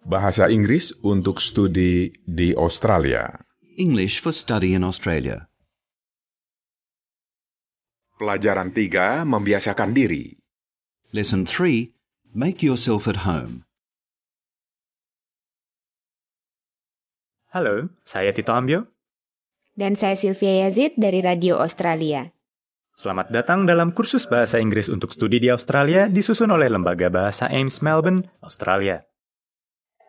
Bahasa Inggris untuk studi di Australia. English for study in Australia. Pelajaran 3 membiasakan diri. Lesson 3 Make yourself at home. Halo, saya Tito Ambio. Dan saya Sylvia Yazid dari Radio Australia. Selamat datang dalam kursus bahasa Inggris untuk studi di Australia disusun oleh Lembaga Bahasa Ames Melbourne, Australia.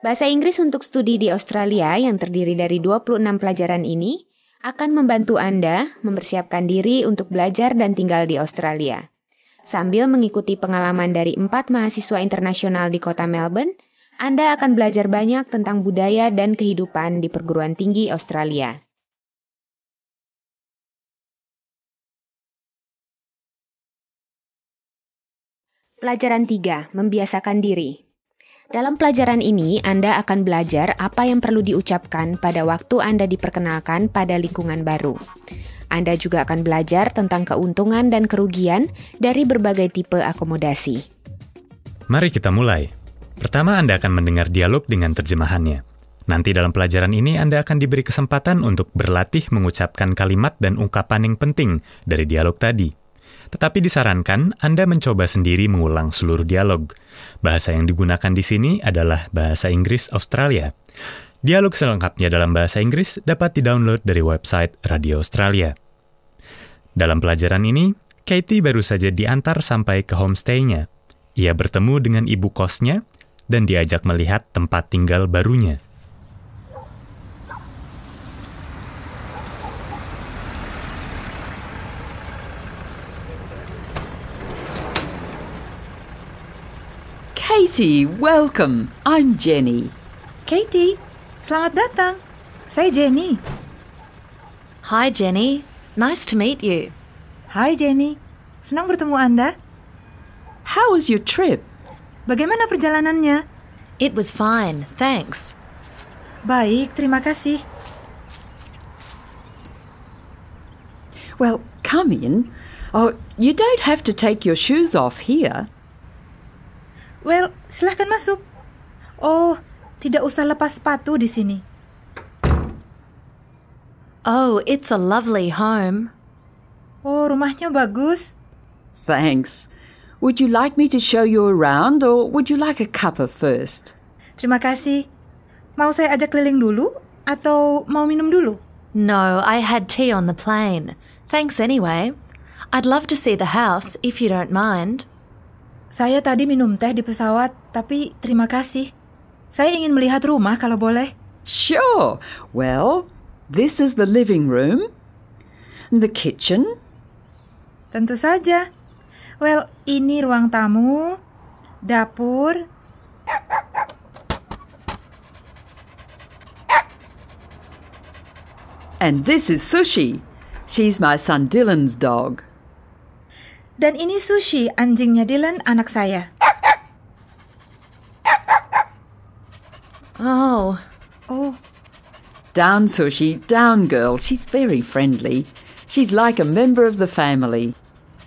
Bahasa Inggris untuk studi di Australia yang terdiri dari 26 pelajaran ini akan membantu Anda mempersiapkan diri untuk belajar dan tinggal di Australia. Sambil mengikuti pengalaman dari empat mahasiswa internasional di kota Melbourne, Anda akan belajar banyak tentang budaya dan kehidupan di perguruan tinggi Australia. Pelajaran 3. Membiasakan diri. Dalam pelajaran ini, Anda akan belajar apa yang perlu diucapkan pada waktu Anda diperkenalkan pada lingkungan baru. Anda juga akan belajar tentang keuntungan dan kerugian dari berbagai tipe akomodasi. Mari kita mulai. Pertama, Anda akan mendengar dialog dengan terjemahannya. Nanti dalam pelajaran ini Anda akan diberi kesempatan untuk berlatih mengucapkan kalimat dan ungkapan yang penting dari dialog tadi. Tetapi disarankan Anda mencoba sendiri mengulang seluruh dialog. Bahasa yang digunakan di sini adalah bahasa Inggris Australia. Dialog selengkapnya dalam bahasa Inggris dapat didownload dari website Radio Australia. Dalam pelajaran ini, Katie baru saja diantar sampai ke homestay-nya. Ia bertemu dengan ibu kosnya dan diajak melihat tempat tinggal barunya. Katie, welcome. I'm Jenny. Katie, selamat datang. Say Jenny. Hi Jenny. Nice to meet you. Hi Jenny. Senang bertemu Anda. How was your trip? Bagaimana perjalanannya? It was fine, thanks. Baik, terima kasih. Well, come in. Oh, you don't have to take your shoes off here. Well, silahkan masuk. Oh, tidak usah lepas sepatu di sini. Oh, it's a lovely home. Oh, rumahnya bagus. Thanks. Would you like me to show you around or would you like a cuppa first? Terima kasih. Mau saya ajak keliling dulu atau mau minum dulu? No, I had tea on the plane. Thanks anyway. I'd love to see the house if you don't mind. Saya tadi minum teh di pesawat, tapi terima kasih. Saya ingin melihat rumah kalau boleh. Sure. Well, this is the living room. The kitchen. Tentu saja. Well, ini ruang tamu, dapur. And this is Sushi. She's my son Dylan's dog. Dan ini Sushi, anjingnya Dylan, anak saya. Oh. Oh. Down, Sushi, down, girl. She's very friendly. She's like a member of the family.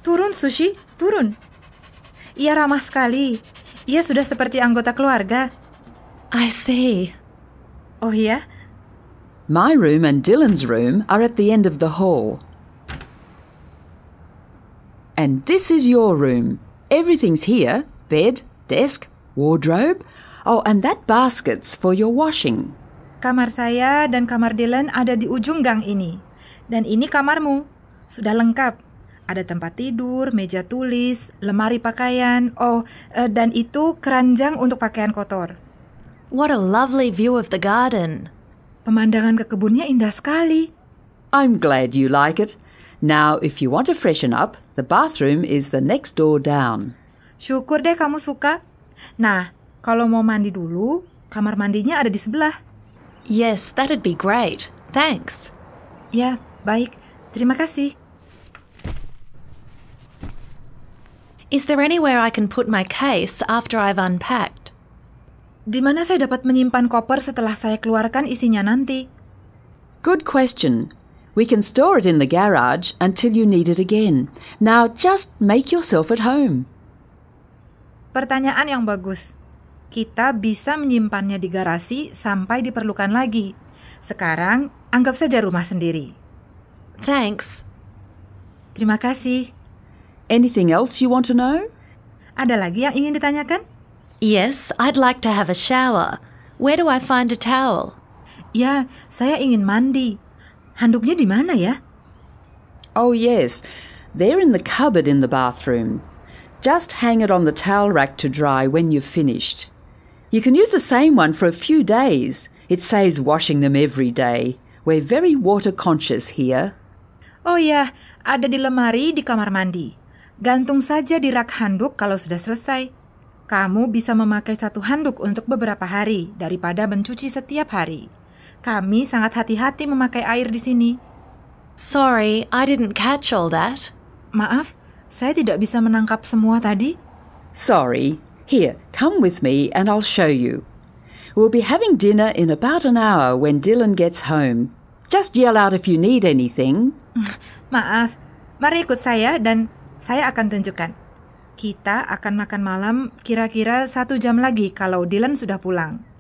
Turun, Sushi, turun. Ia ramah sekali. Ia sudah seperti anggota keluarga. I see. Oh iya? My room and Dylan's room are at the end of the hall. And this is your room. Everything's here bed, desk, wardrobe. Oh, and that basket's for your washing. Kamar saya dan kamar Dylan ada di ujung gang ini. Dan ini kamarmu. Sudah lengkap. Ada tempat tidur, meja tulis, lemari pakaian. Oh, uh, dan itu keranjang untuk pakaian kotor. What a lovely view of the garden. Pemandangan ke kebunnya indah sekali. I'm glad you like it. Now, if you want to freshen up, the bathroom is the next door down. Syukur deh kamu suka. Nah, kalau mau mandi dulu, kamar mandinya ada di sebelah. Yes, that'd be great. Thanks. Ya, baik. Terima kasih. Is there anywhere I can put my case after I've unpacked? Di mana saya dapat menyimpan koper setelah saya keluarkan isinya nanti? Good question. We can store it in the garage until you need it again. Now just make yourself at home. Pertanyaan yang bagus. Kita bisa menyimpannya di garasi sampai diperlukan lagi. Sekarang, anggap saja rumah sendiri. Thanks. Terima kasih. Anything else you want to know? Ada lagi yang ingin ditanyakan? Yes, I'd like to have a shower. Where do I find a towel? Ya, saya ingin mandi. Handuknya di mana ya? Oh yes, they're in the cupboard in the bathroom. Just hang it on the towel rack to dry when you've finished. You can use the same one for a few days. It saves washing them every day. We're very water conscious here. Oh ya, ada di lemari di kamar mandi. Gantung saja di rak handuk kalau sudah selesai. Kamu bisa memakai satu handuk untuk beberapa hari daripada mencuci setiap hari. Kami sangat hati-hati memakai air di sini. Sorry, I didn't catch all that. Maaf, saya tidak bisa menangkap semua tadi. Sorry. Here, come with me and I'll show you. We'll be having dinner in about an hour when Dylan gets home. Just yell out if you need anything. Maaf, mari ikut saya dan saya akan tunjukkan. Kita akan makan malam kira-kira satu jam lagi kalau Dylan sudah pulang.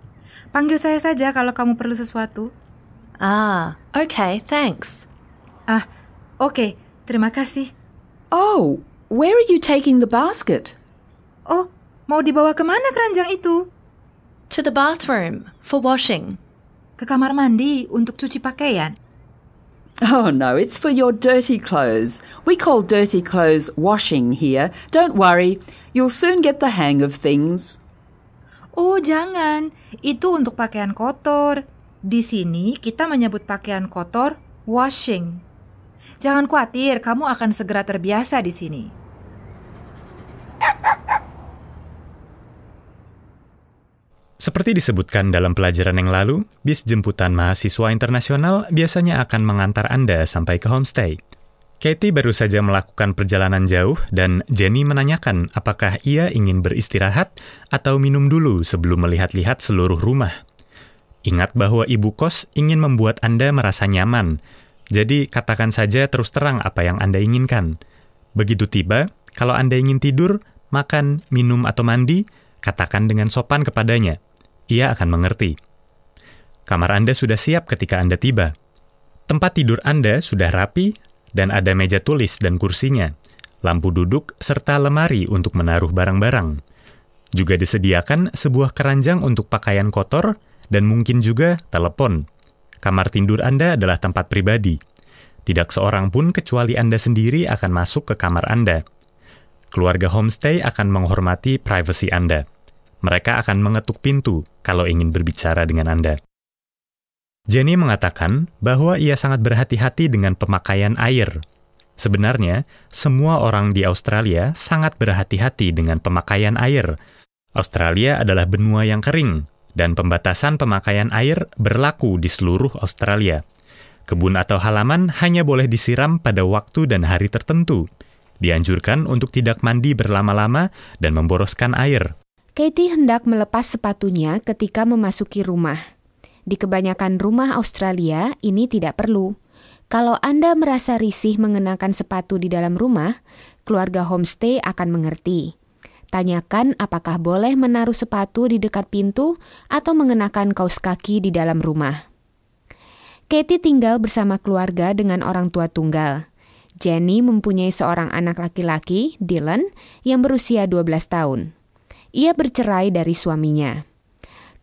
Panggil saya saja kalau kamu perlu sesuatu. Ah, okay, thanks. Ah, okay, terima kasih. Oh, where are you taking the basket? Oh, mau dibawa kemana keranjang itu? To the bathroom for washing. Ke kamar mandi untuk cuci pakaian. Oh no, it's for your dirty clothes. We call dirty clothes washing here. Don't worry, you'll soon get the hang of things. Oh, jangan. Itu untuk pakaian kotor. Di sini kita menyebut pakaian kotor washing. Jangan khawatir, kamu akan segera terbiasa di sini. Seperti disebutkan dalam pelajaran yang lalu, bis jemputan mahasiswa internasional biasanya akan mengantar Anda sampai ke homestay. Katie baru saja melakukan perjalanan jauh dan Jenny menanyakan apakah ia ingin beristirahat atau minum dulu sebelum melihat-lihat seluruh rumah. Ingat bahwa ibu kos ingin membuat Anda merasa nyaman, jadi katakan saja terus terang apa yang Anda inginkan. Begitu tiba, kalau Anda ingin tidur, makan, minum, atau mandi, katakan dengan sopan kepadanya. Ia akan mengerti. Kamar Anda sudah siap ketika Anda tiba. Tempat tidur Anda sudah rapi dan ada meja tulis dan kursinya, lampu duduk, serta lemari untuk menaruh barang-barang. Juga disediakan sebuah keranjang untuk pakaian kotor dan mungkin juga telepon. Kamar tidur Anda adalah tempat pribadi. Tidak seorang pun kecuali Anda sendiri akan masuk ke kamar Anda. Keluarga homestay akan menghormati privasi Anda. Mereka akan mengetuk pintu kalau ingin berbicara dengan Anda. Jenny mengatakan bahwa ia sangat berhati-hati dengan pemakaian air. Sebenarnya, semua orang di Australia sangat berhati-hati dengan pemakaian air. Australia adalah benua yang kering, dan pembatasan pemakaian air berlaku di seluruh Australia. Kebun atau halaman hanya boleh disiram pada waktu dan hari tertentu. Dianjurkan untuk tidak mandi berlama-lama dan memboroskan air. Katie hendak melepas sepatunya ketika memasuki rumah. Di kebanyakan rumah Australia, ini tidak perlu. Kalau Anda merasa risih mengenakan sepatu di dalam rumah, keluarga homestay akan mengerti. Tanyakan apakah boleh menaruh sepatu di dekat pintu atau mengenakan kaos kaki di dalam rumah. Katie tinggal bersama keluarga dengan orang tua tunggal. Jenny mempunyai seorang anak laki-laki, Dylan, yang berusia 12 tahun. Ia bercerai dari suaminya.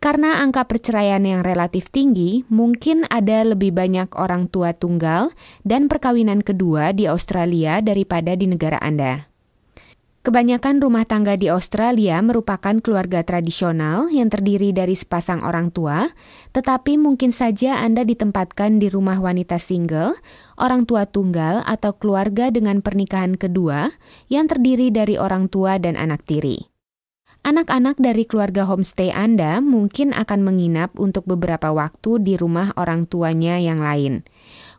Karena angka perceraian yang relatif tinggi, mungkin ada lebih banyak orang tua tunggal dan perkawinan kedua di Australia daripada di negara Anda. Kebanyakan rumah tangga di Australia merupakan keluarga tradisional yang terdiri dari sepasang orang tua, tetapi mungkin saja Anda ditempatkan di rumah wanita single, orang tua tunggal, atau keluarga dengan pernikahan kedua yang terdiri dari orang tua dan anak tiri. Anak-anak dari keluarga homestay Anda mungkin akan menginap untuk beberapa waktu di rumah orang tuanya yang lain.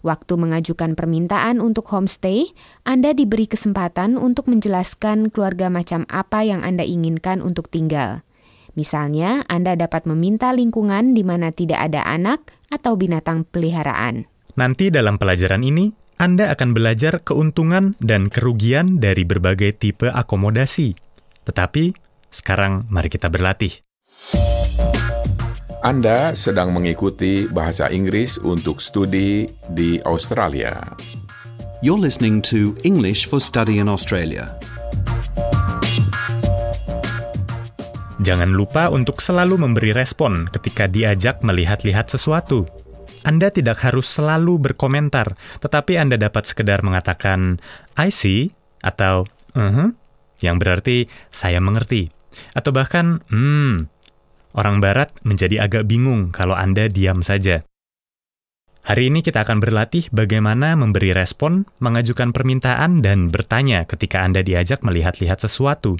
Waktu mengajukan permintaan untuk homestay, Anda diberi kesempatan untuk menjelaskan keluarga macam apa yang Anda inginkan untuk tinggal. Misalnya, Anda dapat meminta lingkungan di mana tidak ada anak atau binatang peliharaan. Nanti dalam pelajaran ini, Anda akan belajar keuntungan dan kerugian dari berbagai tipe akomodasi. Tetapi, sekarang mari kita berlatih. Anda sedang mengikuti bahasa Inggris untuk studi di Australia. You're listening to English for Study in Australia. Jangan lupa untuk selalu memberi respon ketika diajak melihat-lihat sesuatu. Anda tidak harus selalu berkomentar, tetapi Anda dapat sekedar mengatakan "I see" atau "Uh -huh", yang berarti "saya mengerti". Atau bahkan, hmm, orang barat menjadi agak bingung kalau Anda diam saja. Hari ini kita akan berlatih bagaimana memberi respon, mengajukan permintaan, dan bertanya ketika Anda diajak melihat-lihat sesuatu.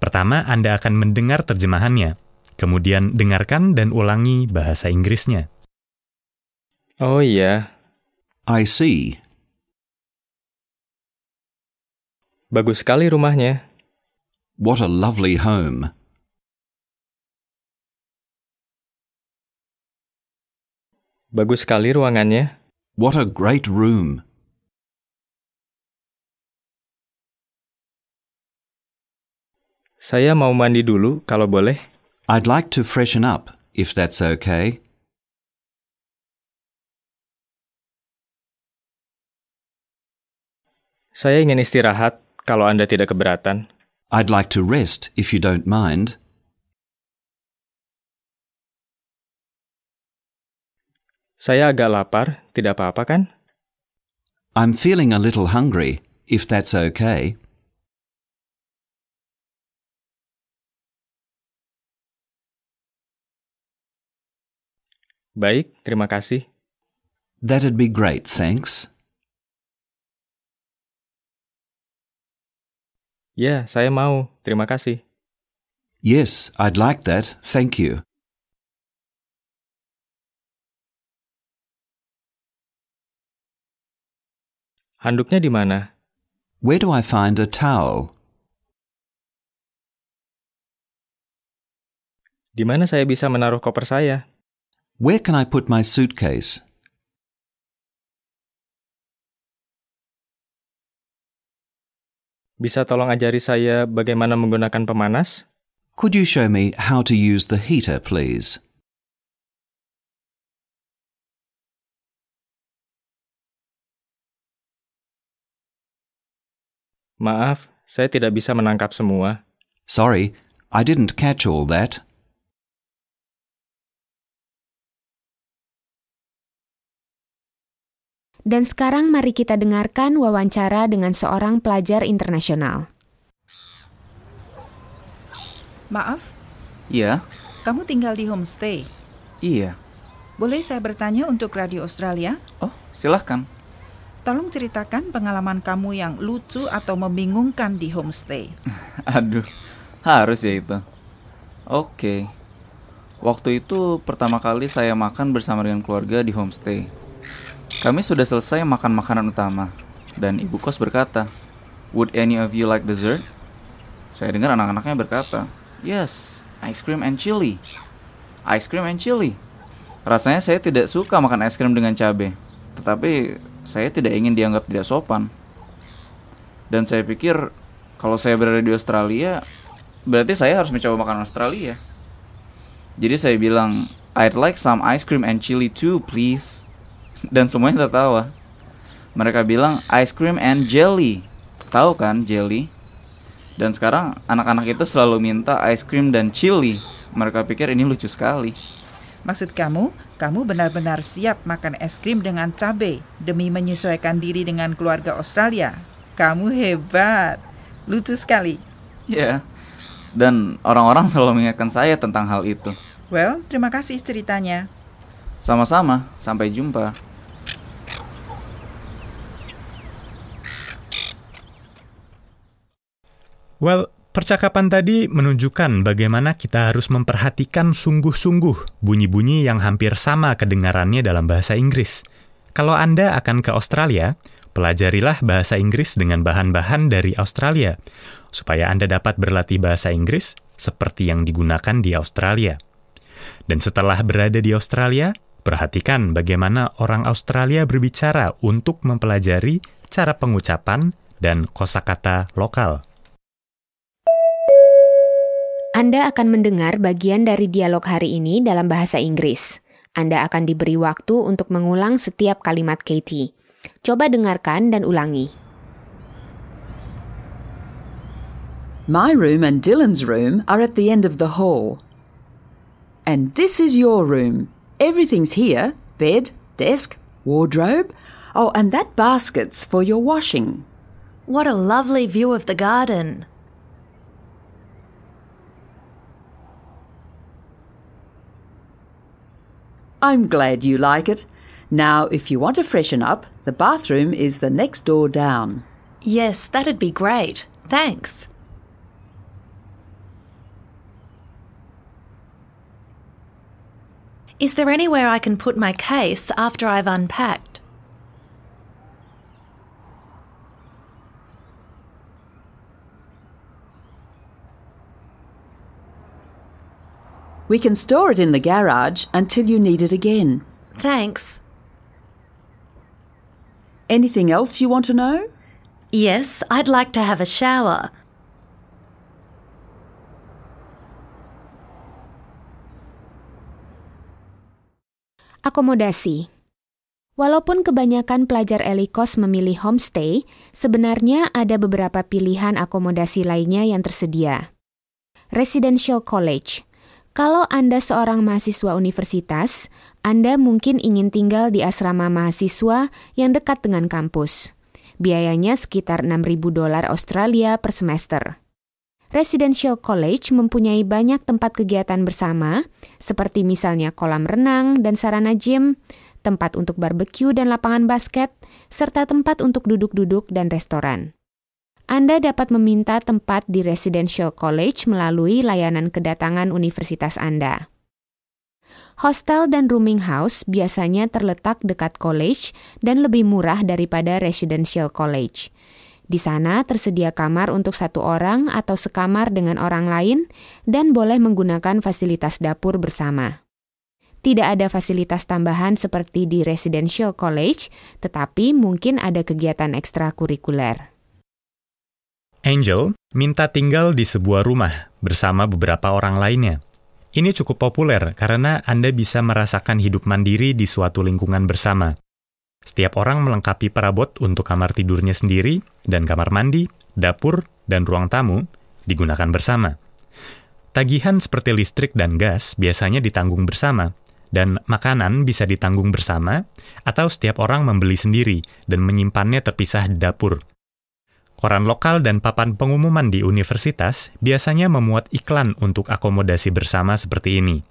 Pertama, Anda akan mendengar terjemahannya. Kemudian dengarkan dan ulangi bahasa Inggrisnya. Oh iya. I see. Bagus sekali rumahnya. What a lovely home. Bagus sekali ruangannya. What a great room. Saya mau mandi dulu kalau boleh. I'd like to freshen up if that's okay. Saya ingin istirahat kalau Anda tidak keberatan. I'd like to rest if you don't mind. Saya agak lapar, tidak apa-apa kan? I'm feeling a little hungry, if that's okay. Baik, terima kasih. That'd be great, thanks. Ya, saya mau. Terima kasih. Yes, I'd like that. Thank you. Handuknya di mana? Where do I find a towel? Di mana saya bisa menaruh koper saya? Where can I put my suitcase? Bisa tolong ajari saya bagaimana menggunakan pemanas? Could you show me how to use the heater, please? Maaf, saya tidak bisa menangkap semua. Sorry, I didn't catch all that. Dan sekarang mari kita dengarkan wawancara dengan seorang pelajar internasional. Maaf? Iya. Kamu tinggal di homestay? Iya. Boleh saya bertanya untuk Radio Australia? Oh, silahkan. Tolong ceritakan pengalaman kamu yang lucu atau membingungkan di homestay. Aduh, harus ya itu. Oke. Waktu itu pertama kali saya makan bersama dengan keluarga di homestay kami sudah selesai makan makanan utama, dan ibu kos berkata, Would any of you like dessert? Saya dengar anak-anaknya berkata, Yes, ice cream and chili. Ice cream and chili. Rasanya saya tidak suka makan es krim dengan cabai, tetapi saya tidak ingin dianggap tidak sopan. Dan saya pikir, kalau saya berada di Australia, berarti saya harus mencoba makanan Australia. Jadi saya bilang, I'd like some ice cream and chili too, please dan semuanya tertawa. Mereka bilang ice cream and jelly. Tahu kan jelly? Dan sekarang anak-anak itu selalu minta ice cream dan chili. Mereka pikir ini lucu sekali. Maksud kamu, kamu benar-benar siap makan es krim dengan cabai demi menyesuaikan diri dengan keluarga Australia. Kamu hebat. Lucu sekali. Ya. Yeah. Dan orang-orang selalu mengingatkan saya tentang hal itu. Well, terima kasih ceritanya. Sama-sama. Sampai jumpa. Well, percakapan tadi menunjukkan bagaimana kita harus memperhatikan sungguh-sungguh bunyi-bunyi yang hampir sama kedengarannya dalam bahasa Inggris. Kalau Anda akan ke Australia, pelajarilah bahasa Inggris dengan bahan-bahan dari Australia, supaya Anda dapat berlatih bahasa Inggris seperti yang digunakan di Australia. Dan setelah berada di Australia, perhatikan bagaimana orang Australia berbicara untuk mempelajari cara pengucapan dan kosakata lokal. Anda akan mendengar bagian dari dialog hari ini dalam bahasa Inggris. Anda akan diberi waktu untuk mengulang setiap kalimat Katie. Coba dengarkan dan ulangi. My room and Dylan's room are at the end of the hall. And this is your room. Everything's here bed, desk, wardrobe. Oh, and that basket's for your washing. What a lovely view of the garden. I'm glad you like it. Now, if you want to freshen up, the bathroom is the next door down. Yes, that'd be great. Thanks. Is there anywhere I can put my case after I've unpacked? We can store it in the garage until you need it again. Thanks. Anything else you want to know? Yes, I'd like to have a shower. Akomodasi Walaupun kebanyakan pelajar Elikos memilih homestay, sebenarnya ada beberapa pilihan akomodasi lainnya yang tersedia. Residential College – Kalau Anda seorang mahasiswa universitas, Anda mungkin ingin tinggal di asrama mahasiswa yang dekat dengan kampus. Biayanya sekitar 6.000 dolar Australia per semester. Residential College mempunyai banyak tempat kegiatan bersama, seperti misalnya kolam renang dan sarana gym, tempat untuk barbecue dan lapangan basket, serta tempat untuk duduk-duduk dan restoran. Anda dapat meminta tempat di Residential College melalui layanan kedatangan universitas Anda. Hostel dan rooming house biasanya terletak dekat college dan lebih murah daripada residential college. Di sana tersedia kamar untuk satu orang atau sekamar dengan orang lain dan boleh menggunakan fasilitas dapur bersama tidak ada fasilitas tambahan seperti di residential college, tetapi mungkin ada kegiatan ekstrakurikuler. Angel minta tinggal di sebuah rumah bersama beberapa orang lainnya. Ini cukup populer karena Anda bisa merasakan hidup mandiri di suatu lingkungan bersama. Setiap orang melengkapi perabot untuk kamar tidurnya sendiri dan kamar mandi, dapur, dan ruang tamu digunakan bersama. Tagihan seperti listrik dan gas biasanya ditanggung bersama, dan makanan bisa ditanggung bersama atau setiap orang membeli sendiri dan menyimpannya terpisah di dapur Koran lokal dan papan pengumuman di universitas biasanya memuat iklan untuk akomodasi bersama seperti ini.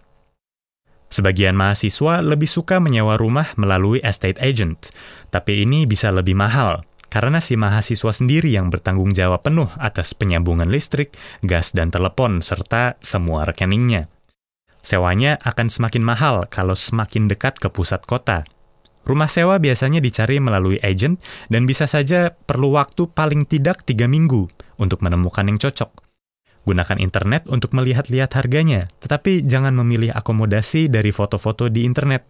Sebagian mahasiswa lebih suka menyewa rumah melalui estate agent, tapi ini bisa lebih mahal karena si mahasiswa sendiri yang bertanggung jawab penuh atas penyambungan listrik, gas, dan telepon, serta semua rekeningnya. Sewanya akan semakin mahal kalau semakin dekat ke pusat kota, Rumah sewa biasanya dicari melalui agent dan bisa saja perlu waktu paling tidak tiga minggu untuk menemukan yang cocok. Gunakan internet untuk melihat-lihat harganya, tetapi jangan memilih akomodasi dari foto-foto di internet.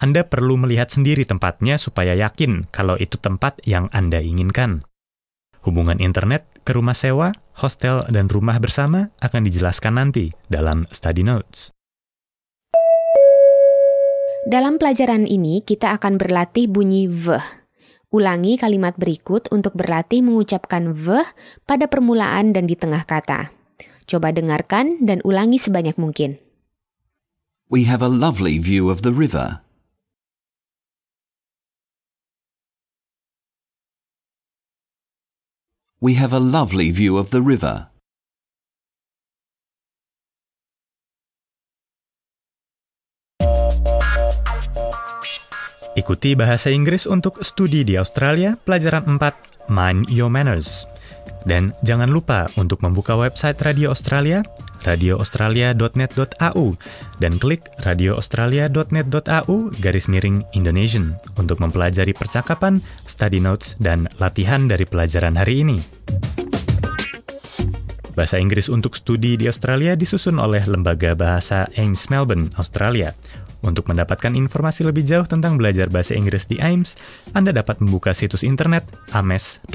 Anda perlu melihat sendiri tempatnya supaya yakin kalau itu tempat yang Anda inginkan. Hubungan internet ke rumah sewa, hostel, dan rumah bersama akan dijelaskan nanti dalam study notes. Dalam pelajaran ini, kita akan berlatih bunyi V. Ulangi kalimat berikut untuk berlatih mengucapkan V pada permulaan dan di tengah kata. Coba dengarkan dan ulangi sebanyak mungkin. We have a lovely view of the river. We have a lovely view of the river. Ikuti bahasa Inggris untuk studi di Australia pelajaran 4 Mind Your Manners. Dan jangan lupa untuk membuka website Radio Australia, radioaustralia.net.au, dan klik radioaustralia.net.au garis miring Indonesian untuk mempelajari percakapan, study notes, dan latihan dari pelajaran hari ini. Bahasa Inggris untuk studi di Australia disusun oleh Lembaga Bahasa Ames Melbourne, Australia untuk mendapatkan informasi lebih jauh tentang belajar bahasa Inggris di AIMS, Anda dapat membuka situs internet ames.net.au.